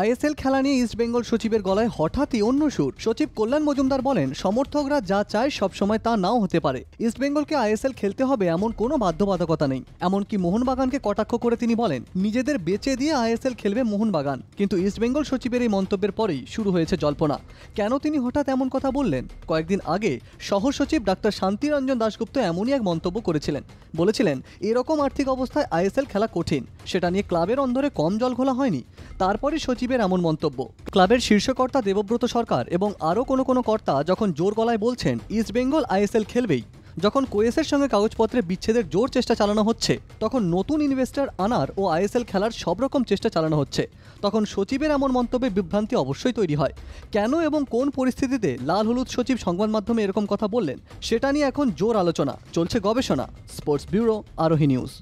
ISL খেলা নিয়ে ইস্টবেঙ্গল সচিবের গলায় হঠাৎই অন্য সুর সচিব কল্যাণ মজুমদার বলেন সমর্থকরা যা চায় সবসময় তা নাও হতে পারে ইস্টবেঙ্গলকে আইএসএল খেলতে হবে এমন কোনো বাধ্যবাধকতা নেই এমনকি মোহনবাগানকে কটাক্ষ করে তিনি বলেন নিজেদের বেচে দিয়ে আইএসএল খেলবে মোহনবাগান কিন্তু ইস্টবেঙ্গল সচিবের এই মন্তব্যের পরেই শুরু হয়েছে জল্পনা কেন তিনি হঠাৎ এমন কথা বললেন কয়েকদিন আগে সহসচিব ডাক্তার শান্তিরঞ্জন দাশগুপ্ত এমনই এক মন্তব্য করেছিলেন বলেছিলেন এরকম আর্থিক অবস্থায় আইএসএল খেলা কঠিন সেটা নিয়ে ক্লাবের অন্দরে কম জল ঘোলা হয়নি তারপরে সচিবের এমন মন্তব্য ক্লাবের শীর্ষকর্তা দেবব্রত সরকার এবং আরও কোনো কোনো কর্তা যখন জোর গলায় বলছেন ইস্টবেঙ্গল আইএসএল খেলবেই যখন কোয়েসের সঙ্গে কাগজপত্রে বিচ্ছেদের জোর চেষ্টা চালানো হচ্ছে তখন নতুন ইনভেস্টর আনার ও আইএসএল খেলার সব রকম চেষ্টা চালানো হচ্ছে তখন সচিবের এমন মন্তব্যে বিভ্রান্তি অবশ্যই তৈরি হয় কেন এবং কোন পরিস্থিতিতে লাল হলুদ সচিব সংবাদ মাধ্যমে এরকম কথা বললেন সেটা নিয়ে এখন জোর আলোচনা চলছে গবেষণা স্পোর্টস ব্যুরো আরোহী নিউজ